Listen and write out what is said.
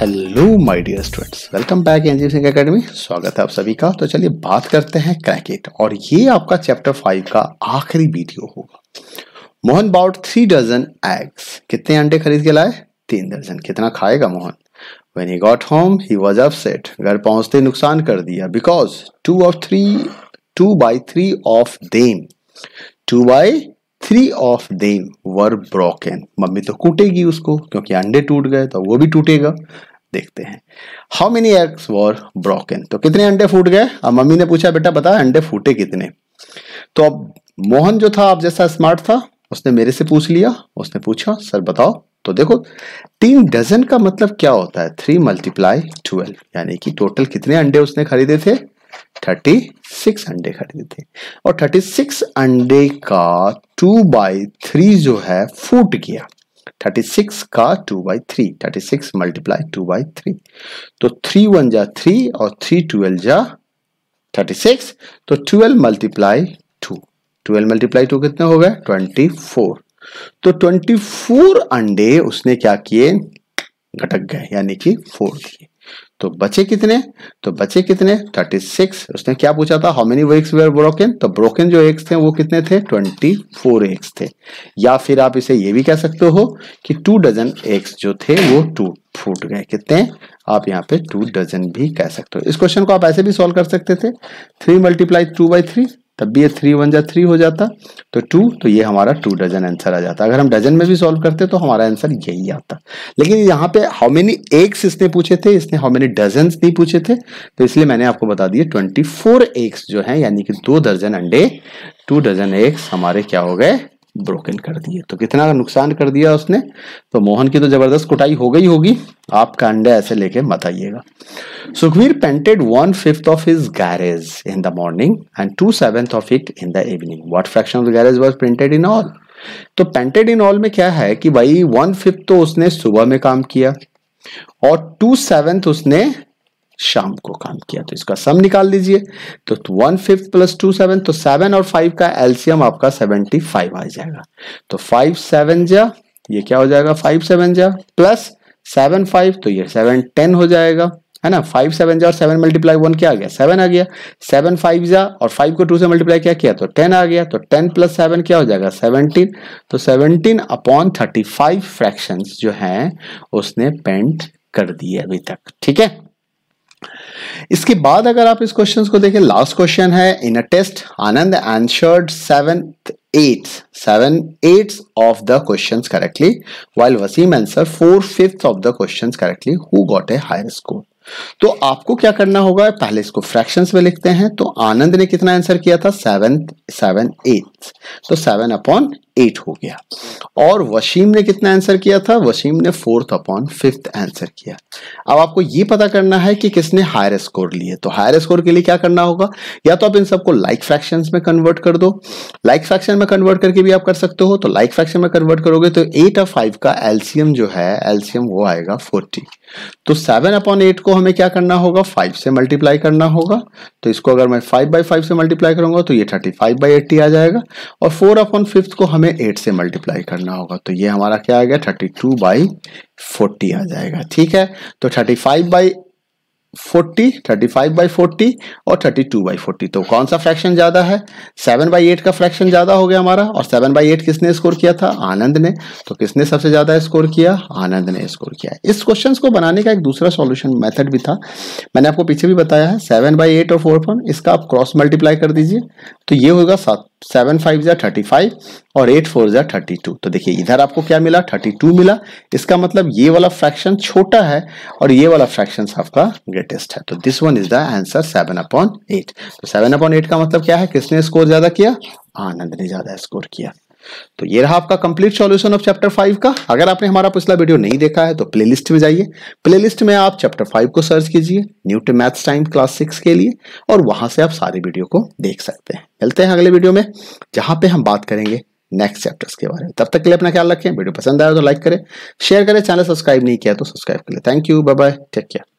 hello my dear students welcome back एनजीव Singh academy स्वागत है आप सभी का तो चलिए बात करते हैं क्रैकेट और ये आपका चैप्टर फाइव का आखिरी वीडियो होगा Mohan bought three dozen eggs कितने अंडे खरीद के लाए तीन दर्जन कितना खाएगा Mohan when he got home he was upset घर पहुंचते नुकसान कर दिया because two of three two by three of them two by three of them were broken mummy तो कूटेगी उसको क्योंकि अंडे टूट गए तो वो भी टूटेगा देखते हैं how many eggs were broken तो कितने अंडे फूट गए अब मम्मी ने पूछा बेटा बता अंडे फूटे कितने तो अब मोहन जो था आप जैसा स्मार्ट था उसने मेरे से पूछ लिया उसने पूछा सर बताओ तो देखो तीन डजन का मतलब क्या होता है थ्री मल्टीप्लाई ट्वेल्व यानी कि टोटल कितने अंडे उसने खरीदे थे थर्टी सिक्स अंडे खरीदे थे और थर्टी सिक्स अंडे का टू बाई थ्री जो है फूट गया थर्टी सिक्स का two by three thirty six multiply two by three तो थ्री वन जा थ्री और थ्री ट्वेल्व जा थर्टी सिक्स तो twelve multiply two twelve multiply two कितना हो गया ट्वेंटी फोर तो ट्वेंटी फोर अंडे उसने क्या किए घटक गए यानी कि फोर दिए तो बचे कितने तो बचे कितने 36 उसने क्या पूछा था how many eggs were broken तो ब्रोकन जो एक्स थे वो कितने थे 24 एक्स थे या फिर आप इसे ये भी कह सकते हो कि टू डजन एक्स जो थे वो टू फूट गए कितने आप यहाँ पे टू डजन भी कह सकते हो इस क्वेश्चन को आप ऐसे भी सॉल्व कर सकते थे three multiply two by three तब भी ये थ्री वन जा थ्री हो जाता तो टू तो ये हमारा टू डजन आंसर आ जाता अगर हम डजन में भी सॉल्व करते तो हमारा आंसर यही आता लेकिन यहाँ पे हाउ मेनी एग्स इसने पूछे थे इसने हाउ मेनी डजन नहीं पूछे थे तो इसलिए मैंने आपको बता दिए ट्वेंटी फोर एग्स जो है यानी कि दो दर्जन अंडे टू डजन एग्स हमारे क्या हो गए ब्रोकन कर दिए तो कितना नुकसान कर दिया उसने तो मोहन की तो जबरदस्त कुटाई हो गई होगी आप कांडे ऐसे लेके मत आइएगा Sukhvir painted one fifth of his garage in the morning and two seventh of it in the evening what fraction of the garage was printed in all तो पेंटेड इन ऑल में क्या है कि भाई वन फिफ्थ तो उसने सुबह में काम किया और टू सेवेंथ उसने शाम को काम किया तो इसका सम निकाल लीजिए तो one fifth plus two seven तो सेवन और फाइव का एल्सियम आपका सेवेंटी फाइव आ जाएगा तो फाइव सेवन जा ये क्या हो जाएगा फाइव सेवन जा प्लस सेवन फाइव तो ये सेवन टेन हो जाएगा है ना फाइव सेवन जा और सेवन मल्टीप्लाई वन क्या आ गया सेवन आ गया सेवन फाइव जा और फाइव को टू से मल्टीप्लाई क्या किया तो टेन आ गया तो टेन प्लस सेवन क्या हो जाएगा सेवनटीन तो seventeen upon thirty five fraction जो है उसने पेंट कर दिए अभी तक ठीक है इसके बाद अगर आप इस क्वेश्चन को देखें लास्ट क्वेश्चन है in a test Anand answered seven eight seven eight of the question correctly while Wasim answer four fifth of the question correctly who got a higher score तो आपको क्या करना होगा पहले इसको फ्रैक्शंस में लिखते हैं तो आनंद ने कितना आंसर किया था सेवन सेवन एट तो सेवन अपॉन एट हो गया और वशीम ने कितना आंसर किया था वशीम ने फोर्थ अपॉन फिफ्थ आंसर किया अब आपको यह पता करना है कि किसने हायर स्कोर लिए तो हायर स्कोर के लिए क्या करना होगा या तो आप इन सबको लाइक फ्रैक्शन में कन्वर्ट कर दो लाइक फ्रैक्शन में कन्वर्ट करके भी आप कर सकते हो तो लाइक फ्रैक्शन में कन्वर्ट करोगे तो एट और फाइव का एल्सियम जो है एल्सियम वो आएगा फोर्टी तो सेवन अपॉन एट को हमें क्या करना होगा फाइव से मल्टीप्लाई करना होगा तो इसको अगर मैं फाइव बाई फाइव से मल्टीप्लाई करूंगा तो ये थर्टी फाइव बाई एट्टी आ जाएगा और फोर अपॉन फिफ्थ को हमें एट से मल्टीप्लाई करना होगा तो ये हमारा क्या आ गया थर्टी टू बाई फोर्टी आ जाएगा ठीक है तो thirty five by forty thirty five by forty और थर्टी टू बाई फोर्टी तो कौन सा फ्रैक्शन ज़्यादा है सेवन बाई एट का फ्रैक्शन ज़्यादा हो गया हमारा और सेवन बाई एट किसने स्कोर किया था आनंद ने तो किसने सबसे ज़्यादा स्कोर किया आनंद ने स्कोर किया इस क्वेश्चन को बनाने का एक दूसरा सॉल्यूशन मेथड भी था मैंने आपको पीछे भी बताया है सेवन बाई एट और फोर इसका आप क्रॉस मल्टीप्लाई कर दीजिए तो ये होगा सात सेवन फाइव जै थर्टी फाइव और एट फोर जै थर्टी टू तो देखिए इधर आपको क्या मिला थर्टी टू मिला इसका मतलब ये वाला फ्रैक्शन छोटा है और ये वाला फ्रैक्शन आपका ग्रेटेस्ट है तो this one is the answer seven upon eight तो सेवन अपॉन एट का मतलब क्या है किसने स्कोर ज़्यादा किया आनंद ने ज़्यादा स्कोर किया तो ये रहा आपका complete solution of chapter five का अगर आपने हमारा पिछला वीडियो नहीं देखा है तो प्लेलिस्ट में जाइए प्लेलिस्ट में आप चैप्टर फाइव को सर्च कीजिए new to maths time class six के लिए और वहां से आप सारी वीडियो को देख सकते हैं मिलते हैं अगले वीडियो में जहां पे हम बात करेंगे नेक्स्ट चैप्टर्स के बारे में तब तक के लिए अपना ख्याल रखें वीडियो पसंद आया तो लाइक करें शेयर करें चैनल सब्सक्राइब नहीं किया तो सब्सक्राइब करें thank you bye bye take care